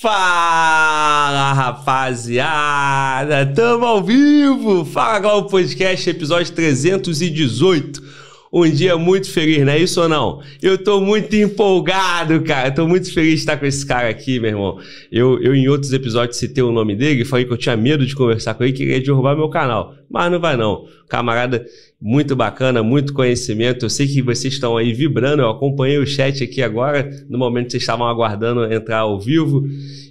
Fala, rapaziada! Tamo ao vivo! Fala o Podcast, episódio 318 um dia muito feliz, não é isso ou não? Eu tô muito empolgado, cara. Eu tô muito feliz de estar com esse cara aqui, meu irmão. Eu, eu em outros episódios citei o nome dele, falei que eu tinha medo de conversar com ele, que ele ia derrubar meu canal. Mas não vai não. Camarada muito bacana, muito conhecimento. Eu sei que vocês estão aí vibrando. Eu acompanhei o chat aqui agora, no momento que vocês estavam aguardando entrar ao vivo.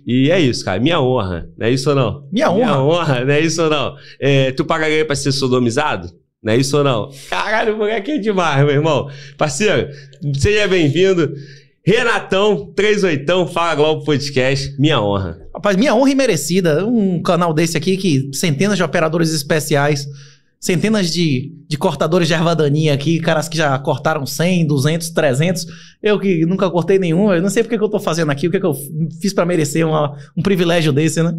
E é isso, cara. Minha honra. Não é isso ou não? Minha honra. Minha honra, não é isso ou não? É, tu pagaria para ser sodomizado? Não é isso ou não? Caralho, o moleque é demais, meu irmão. Parceiro, seja bem-vindo. Renatão, 38, Fala Globo Podcast, minha honra. Rapaz, minha honra imerecida. Um canal desse aqui que centenas de operadores especiais, centenas de, de cortadores de erva daninha aqui, caras que já cortaram 100, 200, 300. Eu que nunca cortei nenhum, eu não sei porque que eu tô fazendo aqui, o que, é que eu fiz para merecer uma, um privilégio desse, né?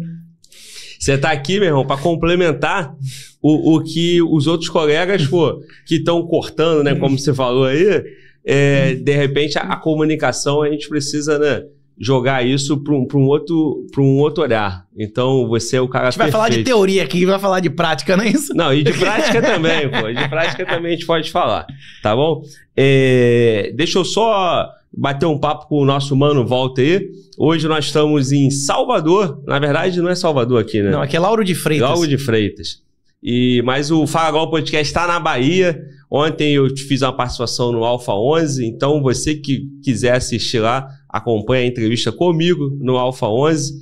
Você tá aqui, meu irmão, para complementar o, o que os outros colegas, pô, que estão cortando, né? Como você falou aí, é, de repente a, a, comunicação a gente precisa, né? Jogar isso para um, um, outro, um outro olhar. Então, você é o cara. A gente vai perfeito. falar de teoria aqui, vai falar de prática, não é isso? Não, e de prática também, pô. De prática também a gente pode falar, tá bom? É, deixa eu só bater um papo com o nosso mano Walter. Hoje nós estamos em Salvador. Na verdade, não é Salvador aqui, né? Não, aqui é Lauro de Freitas. É Lauro de Freitas. E, mas o Fagol Podcast está na Bahia. Ontem eu fiz uma participação no Alfa 11, então você que quiser assistir lá, acompanha a entrevista comigo no Alfa 11.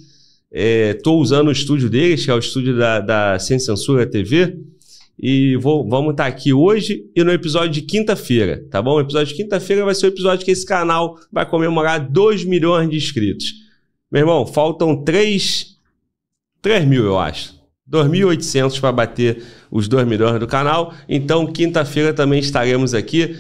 Estou é, usando o estúdio deles, que é o estúdio da, da Sem Censura TV. E vou, vamos estar tá aqui hoje e no episódio de quinta-feira, tá bom? O episódio de quinta-feira vai ser o episódio que esse canal vai comemorar 2 milhões de inscritos. Meu irmão, faltam 3, 3 mil, eu acho. 2.800 para bater os 2 milhões do canal. Então, quinta-feira também estaremos aqui.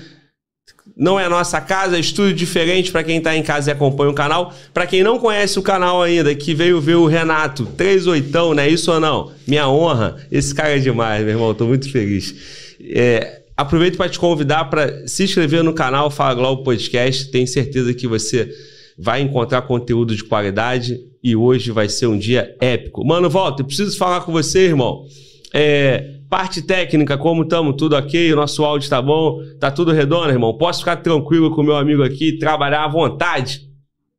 Não é nossa casa, é estúdio diferente para quem está em casa e acompanha o canal. Para quem não conhece o canal ainda, que veio ver o Renato, 38, não é isso ou não? Minha honra, esse cara é demais, meu irmão, estou muito feliz. É, aproveito para te convidar para se inscrever no canal Fala Globo Podcast, tenho certeza que você vai encontrar conteúdo de qualidade e hoje vai ser um dia épico. Mano, volta, eu preciso falar com você, irmão. É, Parte técnica, como estamos? Tudo ok? O nosso áudio tá bom? Tá tudo redondo, irmão? Posso ficar tranquilo com o meu amigo aqui, trabalhar à vontade?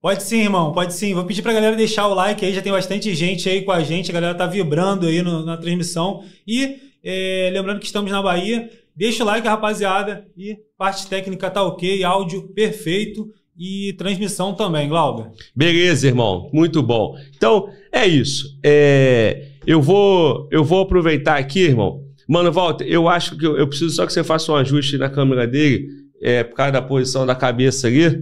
Pode sim, irmão, pode sim. Vou pedir pra galera deixar o like aí, já tem bastante gente aí com a gente, a galera tá vibrando aí no, na transmissão. E é, lembrando que estamos na Bahia, deixa o like, rapaziada, e parte técnica tá ok, áudio perfeito e transmissão também, Glauber. Beleza, irmão, muito bom. Então, é isso. É, eu, vou, eu vou aproveitar aqui, irmão, Mano, Walter, eu acho que eu, eu, preciso só que você faça um ajuste na câmera dele, é, por causa da posição da cabeça ali.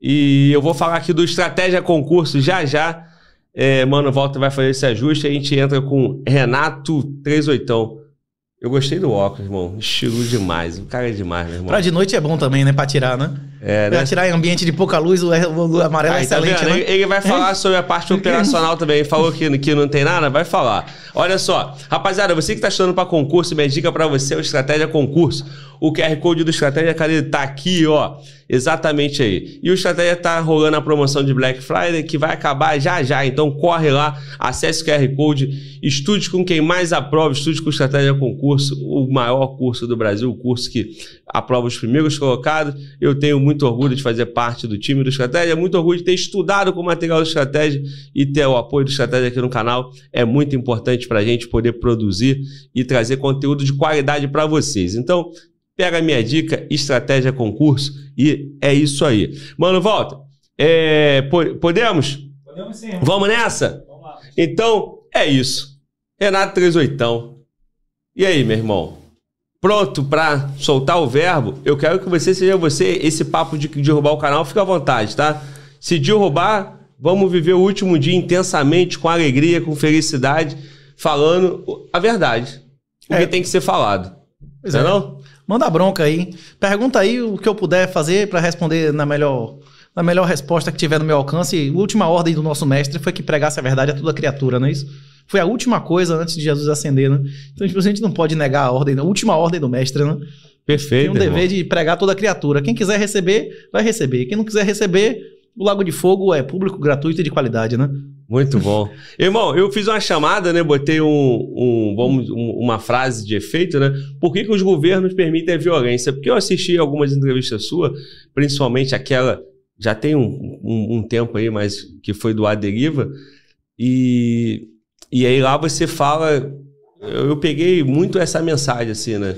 E eu vou falar aqui do Estratégia Concurso já já. É, mano, Walter vai fazer esse ajuste. A gente entra com Renato 38. Eu gostei do óculos, irmão. Estilo demais. O cara é demais, meu né, irmão. Pra de noite é bom também, né? Pra tirar, né? É, né? Pra tirar em ambiente de pouca luz, o amarelo é tá excelente, tá né? Ele vai é. falar sobre a parte operacional também. Falou que, que não tem nada? Vai falar. Olha só. Rapaziada, você que tá estudando pra concurso, minha dica pra você é o Estratégia Concurso o QR Code do Estratégia, cadê? Tá aqui, ó. Exatamente aí. E o Estratégia tá rolando a promoção de Black Friday que vai acabar já já. Então corre lá, acesse o QR Code, estude com quem mais aprova, estude com Estratégia Concurso, o maior curso do Brasil, o curso que aprova os primeiros colocados. Eu tenho muito orgulho de fazer parte do time do Estratégia, muito orgulho de ter estudado com o material do Estratégia e ter o apoio do Estratégia aqui no canal. É muito importante para a gente poder produzir e trazer conteúdo de qualidade para vocês. Então, Pega a minha dica, estratégia concurso e é isso aí. Mano, volta. É, podemos? Podemos sim. Vamos nessa? Vamos lá. Então, é isso. Renato 38. E aí, meu irmão? Pronto para soltar o verbo? Eu quero que você seja você. Esse papo de derrubar o canal, fica à vontade, tá? Se derrubar, vamos viver o último dia intensamente, com alegria, com felicidade, falando a verdade. O é. que tem que ser falado. Pois não é. não? Manda bronca aí. Pergunta aí o que eu puder fazer para responder na melhor na melhor resposta que tiver no meu alcance. A última ordem do nosso mestre foi que pregasse a verdade a toda criatura, não é isso? Foi a última coisa antes de Jesus ascender, né? Então, tipo, a gente não pode negar a ordem, a última ordem do mestre, né? Perfeito. Tem um dever irmão. de pregar toda criatura. Quem quiser receber, vai receber. Quem não quiser receber, o Lago de Fogo é público, gratuito e de qualidade, né? Muito bom. Irmão, eu fiz uma chamada, né? Botei um, um vamos, um, uma frase de efeito, né? Por que, que os governos permitem a violência? Porque eu assisti algumas entrevistas suas, principalmente aquela, já tem um, um tempo aí, mas que foi do A Deriva, e, e aí lá você fala, eu, eu peguei muito essa mensagem, assim, né?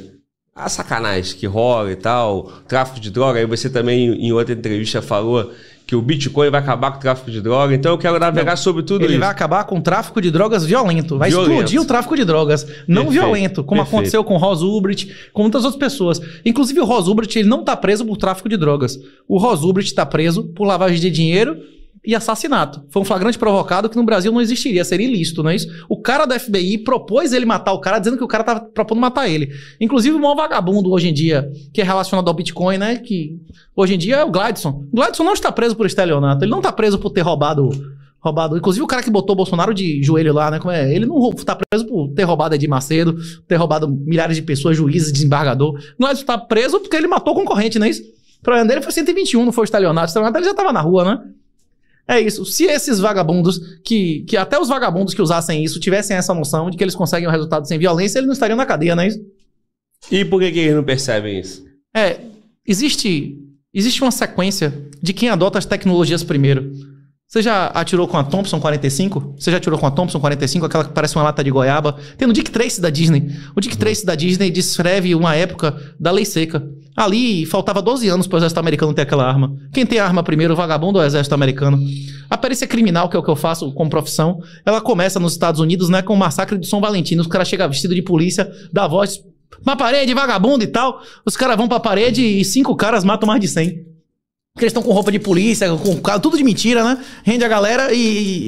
A sacanagem que rola e tal, tráfico de droga, aí você também em outra entrevista falou que o Bitcoin vai acabar com o tráfico de droga. Então eu quero navegar não, sobre tudo ele isso. Ele vai acabar com o tráfico de drogas violento. Vai violento. explodir o tráfico de drogas. Não Perfeito. violento, como Perfeito. aconteceu com o Ross Ulbricht, com muitas outras pessoas. Inclusive o Ross Ulbricht, ele não está preso por tráfico de drogas. O Ross Ulbricht está preso por lavagem de dinheiro e assassinato. Foi um flagrante provocado que no Brasil não existiria, seria ilícito, não é isso? O cara da FBI propôs ele matar o cara, dizendo que o cara estava propondo matar ele. Inclusive, o maior vagabundo hoje em dia, que é relacionado ao Bitcoin, né? Que hoje em dia é o Gladson. O Gladson não está preso por estelionato, ele não está preso por ter roubado. Roubado. Inclusive o cara que botou o Bolsonaro de joelho lá, né? Como é? Ele não está preso por ter roubado Edir Macedo, ter roubado milhares de pessoas, juízes, desembargador. Não está preso porque ele matou o concorrente, não é isso? O problema dele foi 121, não foi o estelionato. O estelionato ele já estava na rua, né? É isso. Se esses vagabundos, que, que até os vagabundos que usassem isso tivessem essa noção de que eles conseguem o um resultado sem violência, eles não estariam na cadeia, não é isso? E por que, que eles não percebem isso? É, existe, existe uma sequência de quem adota as tecnologias primeiro. Você já atirou com a Thompson 45? Você já atirou com a Thompson 45, aquela que parece uma lata de goiaba? Tem no Dick Tracy da Disney. O Dick uhum. Tracy da Disney descreve uma época da lei seca. Ali faltava 12 anos para o exército americano ter aquela arma. Quem tem arma primeiro? O vagabundo ou o exército americano? A perícia criminal, que é o que eu faço como profissão, ela começa nos Estados Unidos né, com o massacre de São Valentino. Os caras chegam vestidos de polícia, dá voz uma parede, vagabundo e tal. Os caras vão pra parede e cinco caras matam mais de 100. Porque eles estão com roupa de polícia, com tudo de mentira, né? Rende a galera e,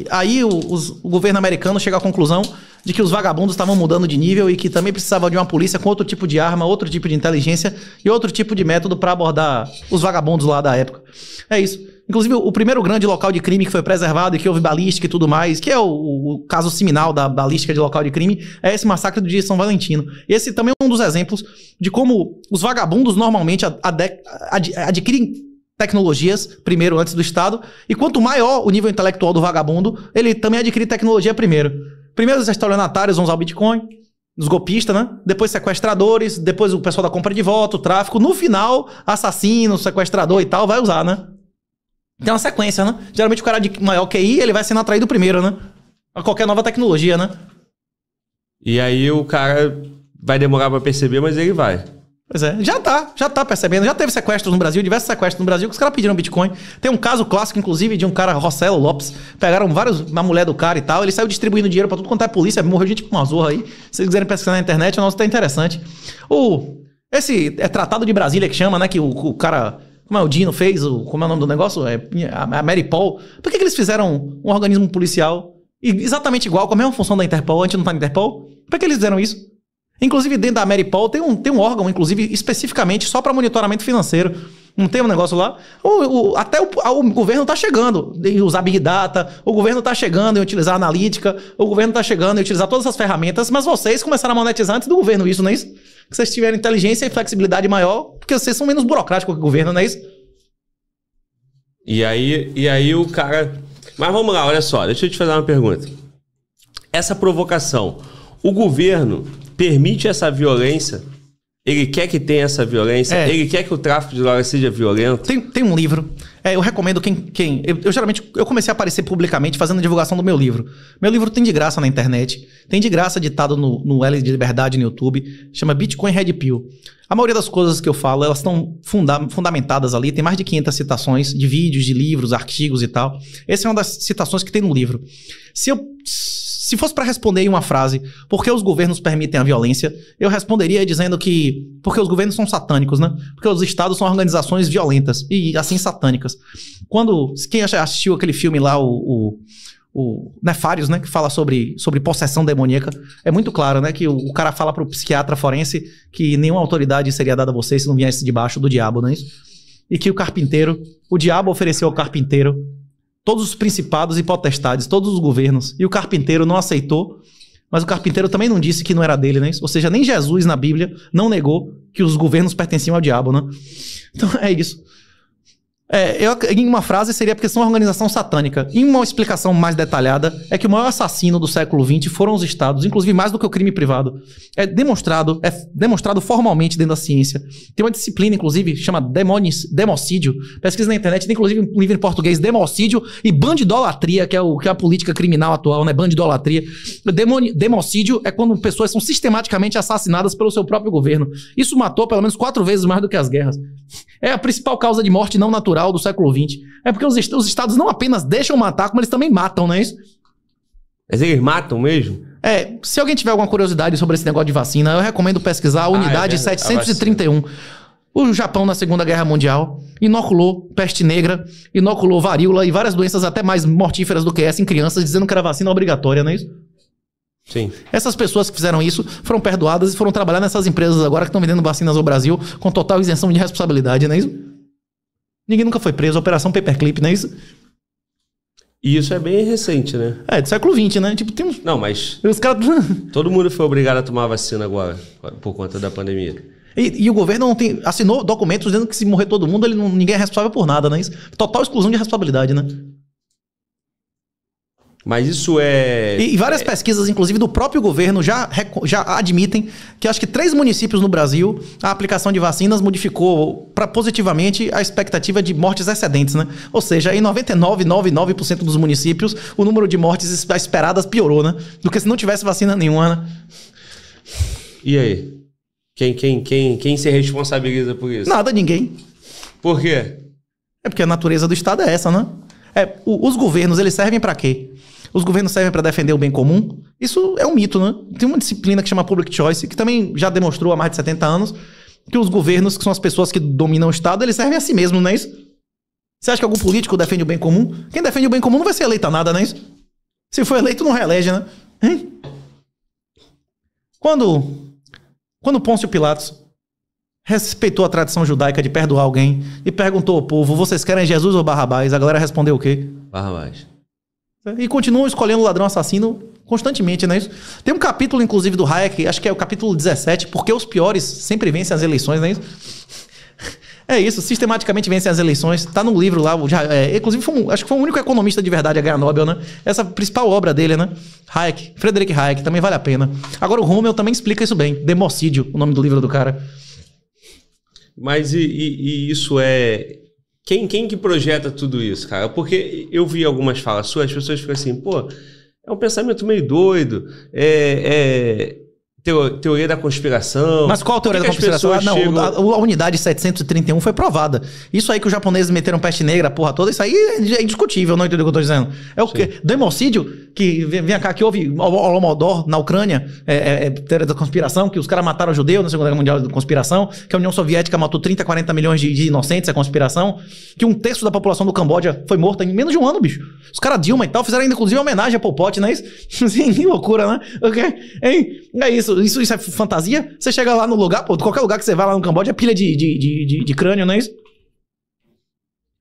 e aí o, os, o governo americano chega à conclusão de que os vagabundos estavam mudando de nível e que também precisava de uma polícia com outro tipo de arma, outro tipo de inteligência e outro tipo de método para abordar os vagabundos lá da época. É isso. Inclusive, o primeiro grande local de crime que foi preservado e que houve balística e tudo mais, que é o, o caso seminal da balística de local de crime, é esse massacre do dia de São Valentino. Esse também é um dos exemplos de como os vagabundos normalmente ad, ad, adquirem tecnologias primeiro antes do Estado, e quanto maior o nível intelectual do vagabundo, ele também adquire tecnologia primeiro. Primeiro os estelionatários vão usar o Bitcoin, os golpistas, né? Depois sequestradores, depois o pessoal da compra de voto, tráfico. No final, assassino, sequestrador e tal, vai usar, né? Tem uma sequência, né? Geralmente o cara de maior QI, ele vai sendo atraído primeiro, né? A qualquer nova tecnologia, né? E aí o cara vai demorar para perceber, mas ele vai. Pois é, já tá, já tá percebendo. Já teve sequestros no Brasil, diversos sequestros no Brasil, que os caras pediram Bitcoin. Tem um caso clássico, inclusive, de um cara, Rossello Lopes, pegaram vários, uma mulher do cara e tal, ele saiu distribuindo dinheiro para tudo quanto é polícia, morreu gente com uma zorra aí. Se vocês quiserem pesquisar na internet, o nosso tá interessante. O, esse é Tratado de Brasília que chama, né, que o, o cara, como é, o Dino fez, o, como é o nome do negócio? É, a, Mary Paul. Por que, que eles fizeram um organismo policial exatamente igual, com a mesma função da Interpol, antes não tá na Interpol? Por que eles fizeram isso? Inclusive, dentro da Mary Paul tem um, tem um órgão, inclusive, especificamente só para monitoramento financeiro. Não tem um negócio lá? O, o, até o, o governo está chegando em usar Big Data, o governo está chegando em utilizar analítica, o governo está chegando em utilizar todas essas ferramentas, mas vocês começaram a monetizar antes do governo isso, não é isso? Que vocês tiveram inteligência e flexibilidade maior, porque vocês são menos burocráticos que o governo, não é isso? E aí, e aí o cara. Mas vamos lá, olha só, deixa eu te fazer uma pergunta. Essa provocação. O governo permite essa violência, ele quer que tenha essa violência, é. ele quer que o tráfico de drogas seja violento. Tem, tem um livro. É, eu recomendo quem. quem eu, eu, geralmente eu comecei a aparecer publicamente fazendo a divulgação do meu livro. Meu livro tem de graça na internet, tem de graça ditado no, no L de Liberdade no YouTube, chama Bitcoin Red Pill. A maioria das coisas que eu falo, elas estão funda fundamentadas ali, tem mais de 500 citações de vídeos, de livros, artigos e tal. Essa é uma das citações que tem no livro. Se eu se fosse para responder em uma frase, por que os governos permitem a violência, eu responderia dizendo que porque os governos são satânicos, né? Porque os estados são organizações violentas e assim satânicas. Quando quem assistiu aquele filme lá o, o o Nefários, né, que fala sobre, sobre possessão demoníaca, é muito claro, né, que o, o cara fala para o psiquiatra forense que nenhuma autoridade seria dada a você se não viesse debaixo do diabo, não é isso? E que o carpinteiro, o diabo ofereceu ao carpinteiro todos os principados e potestades, todos os governos. E o carpinteiro não aceitou, mas o carpinteiro também não disse que não era dele, né? Ou seja, nem Jesus na Bíblia não negou que os governos pertenciam ao diabo, né? Então é isso. É, eu, em uma frase seria porque são uma organização satânica. Em uma explicação mais detalhada, é que o maior assassino do século XX foram os estados, inclusive mais do que o crime privado. É demonstrado, é demonstrado formalmente dentro da ciência. Tem uma disciplina, inclusive, chama demonis, democídio. Pesquisa na internet, tem inclusive um livro em português, democídio e bandidolatria, que é, o, que é a política criminal atual, né? Bandidolatria. Demoni, democídio é quando pessoas são sistematicamente assassinadas pelo seu próprio governo. Isso matou pelo menos quatro vezes mais do que as guerras. É a principal causa de morte não natural do século XX. É porque os, os estados não apenas deixam matar, como eles também matam, não é isso? Mas eles matam mesmo? É, se alguém tiver alguma curiosidade sobre esse negócio de vacina, eu recomendo pesquisar a unidade ah, é 731. O Japão, na Segunda Guerra Mundial, inoculou peste negra, inoculou varíola e várias doenças até mais mortíferas do que essa em crianças, dizendo que era vacina obrigatória, não é isso? Sim. Essas pessoas que fizeram isso foram perdoadas e foram trabalhar nessas empresas agora que estão vendendo vacinas ao Brasil com total isenção de responsabilidade, não é isso? Ninguém nunca foi preso. Operação Paperclip, não é isso? E isso é bem recente, né? É, do século XX, né? Tipo, tem uns... Não, mas. Os caras. todo mundo foi obrigado a tomar vacina agora, por conta da pandemia. E, e, o governo não tem, assinou documentos dizendo que se morrer todo mundo, ele não, ninguém é responsável por nada, né? Isso, total exclusão de responsabilidade, né? Mas isso é. E, várias é... pesquisas, inclusive do próprio governo, já, já admitem que acho que três municípios no Brasil a aplicação de vacinas modificou para positivamente a expectativa de mortes excedentes, né? Ou seja, em 99,99% dos municípios, o número de mortes esperadas piorou, né? Do que se não tivesse vacina nenhuma, né? E aí? Quem, quem, quem, quem se responsabiliza por isso? Nada, ninguém. Por quê? É porque a natureza do Estado é essa, né? É, os governos, eles servem para quê? os governos servem para defender o bem comum. Isso é um mito, né? Tem uma disciplina que chama public choice, que também já demonstrou há mais de 70 anos que os governos, que são as pessoas que dominam o Estado, eles servem a si mesmos, não é isso? Você acha que algum político defende o bem comum? Quem defende o bem comum não vai ser eleito a nada, não é isso? Se for eleito, não reelege, né? Hein? Quando, quando Pôncio Pilatos respeitou a tradição judaica de perdoar alguém e perguntou ao povo: vocês querem Jesus ou Barrabás? A galera respondeu o quê? Barrabás. E continuam escolhendo o ladrão assassino constantemente, não é isso? Tem um capítulo, inclusive, do Hayek, acho que é o capítulo 17, porque os piores sempre vencem as eleições, não é isso? É isso, sistematicamente vencem as eleições. Tá no livro lá, é, inclusive, um, acho que foi o único economista de verdade a ganhar Nobel, né? Essa principal obra dele, né? Hayek, Frederick Hayek, também vale a pena. Agora, o Rummel também explica isso bem. Democídio, o nome do livro do cara. Mas e, e, e isso é quem, quem que projeta tudo isso, cara? Porque eu vi algumas falas suas, as pessoas ficam assim, pô, é um pensamento meio doido, é, é teoria da conspiração. Mas qual teoria que da conspiração? Ah, não, chegam... a, a, unidade 731 foi provada. Isso aí que os japoneses meteram peste negra, a porra toda, isso aí é, é indiscutível, não entendeu o que eu tô dizendo? É o Sim. quê? Democídio, que vem cá, que houve Holomodor na Ucrânia, é, é, é, teoria da conspiração, que os caras mataram judeus na Segunda Guerra Mundial de conspiração, que a União Soviética matou 30, 40 milhões de, de inocentes, é conspiração, que um terço da população do Camboja foi morta em menos de um ano, bicho. Os caras Dilma e tal fizeram inclusive, homenagem a Pol Pot, não é isso? sim loucura, né? Okay? Hein? É isso isso, isso, é fantasia? Você chega lá no lugar, pô, qualquer lugar que você vai lá no Camboja é pilha de, de, de, de, de crânio, não é isso?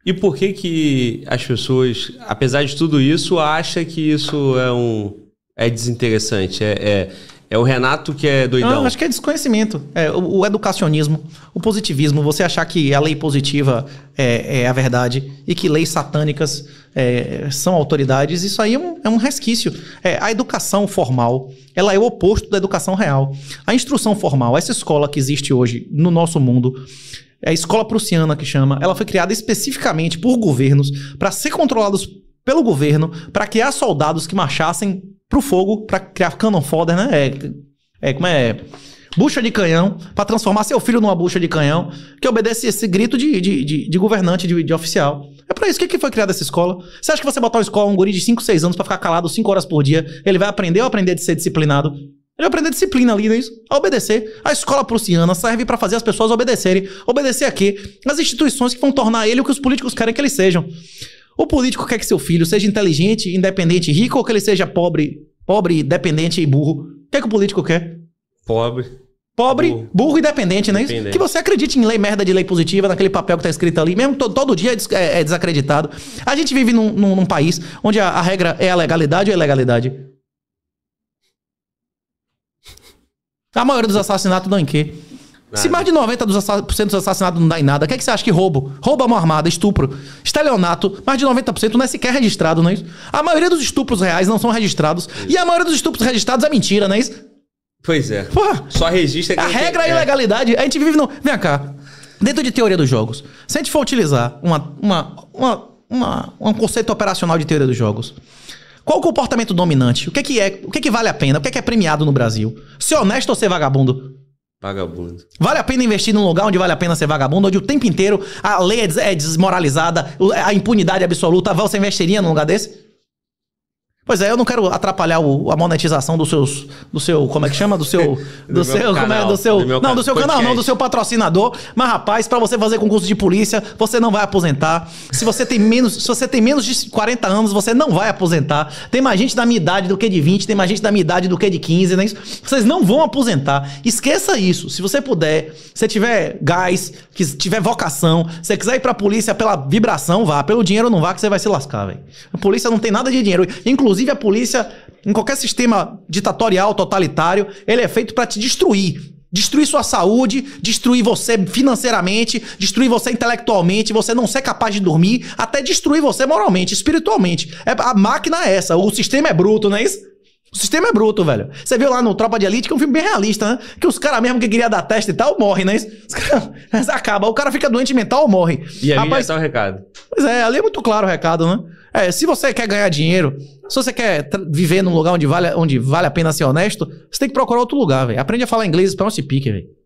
E por que que as pessoas, apesar de tudo isso, acham que isso é um é desinteressante? É, é, é o Renato que é doidão. Não, ah, acho que é desconhecimento. É, o, o, educacionismo, o positivismo, você achar que a lei positiva é, é a verdade e que leis satânicas é, são autoridades, isso aí é um, é um resquício. É, a educação formal, ela é o oposto da educação real. A instrução formal, essa escola que existe hoje no nosso mundo, é a escola prussiana que chama, ela foi criada especificamente por governos para ser controlados pelo governo para criar soldados que marchassem pro fogo, para criar cannon fodder, né? É, é como é bucha de canhão, para transformar seu filho numa bucha de canhão, que obedece esse grito de, de, de, de governante, de, de, oficial. É para isso. O que, que foi criada essa escola? Você acha que você botar uma escola, um guri de 5, 6 anos para ficar calado 5 horas por dia, ele vai aprender ou aprender de ser disciplinado? Ele vai aprender disciplina ali, não é isso? A obedecer. A escola prussiana serve para fazer as pessoas obedecerem. Obedecer aqui. As instituições que vão tornar ele o que os políticos querem que ele sejam. O político quer que seu filho seja inteligente, independente, rico ou que ele seja pobre, pobre, dependente e burro. O que é que o político quer? Pobre. Pobre, burro, burro e dependente, é isso? Que você acredite em lei merda de lei positiva, naquele papel que tá escrito ali, mesmo todo, todo dia é, é, é, desacreditado. A gente vive num, num, num país onde a, a, regra é a legalidade ou a é ilegalidade? A maioria dos assassinatos dão em quê? Nada. Se mais de 90% dos, dos assassinatos não dá em nada, o que, é que você acha que roubo? Roubo à mão armada, estupro, estelionato, mais de 90% não é sequer registrado, não é isso? A maioria dos estupros reais não são registrados. Isso. E a maioria dos estupros registrados é mentira, não é isso? Pois é. Pô, Só registra... A regra é a é. ilegalidade. A gente vive no... Vem cá. Dentro de teoria dos jogos, se a gente for utilizar uma, uma, uma, uma um conceito operacional de teoria dos jogos, qual o comportamento dominante? O que é que, é, o que, é que vale a pena? O que é, que é premiado no Brasil? Ser honesto ou ser vagabundo? Vagabundo. Vale a pena investir num lugar onde vale a pena ser vagabundo, onde o tempo inteiro a lei é, é desmoralizada, a impunidade absoluta. Você investiria num lugar desse? Pois é, eu não quero atrapalhar o, a monetização do seus, do seu, como é que chama, do seu, do, do seu, canal, como é, do seu, do não, do seu canal, não, do seu patrocinador. Mas rapaz, para você fazer concurso de polícia, você não vai aposentar. Se você tem menos, se você tem menos de 40 anos, você não vai aposentar. Tem mais gente da minha idade do que de 20, tem mais gente da minha idade do que de 15, né? Vocês não vão aposentar. Esqueça isso. Se você puder, se tiver gás, que tiver vocação, se você quiser ir para polícia pela vibração, vá, pelo dinheiro não vá que você vai se lascar, velho. A polícia não tem nada de dinheiro. Inclusive Inclusive, a polícia, em qualquer sistema ditatorial, totalitário, ele é feito para te destruir. Destruir sua saúde, destruir você financeiramente, destruir você intelectualmente, você não ser capaz de dormir, até destruir você moralmente, espiritualmente. É, a máquina é essa, o sistema é bruto, não é isso? O sistema é bruto, velho. Você viu lá no Tropa de Elite, que é um filme bem realista, né? Que os caras mesmo que queria dar teste e tal, morrem, né? Os caras acaba. O cara fica doente mental, morre. E aí Rapaz, já é tá o recado. Pois é, ali é muito claro o recado, né? É, se você quer ganhar dinheiro, se você quer viver num lugar onde vale, onde vale a pena ser honesto, você tem que procurar outro lugar, velho. Aprende a falar inglês, não se pique, velho.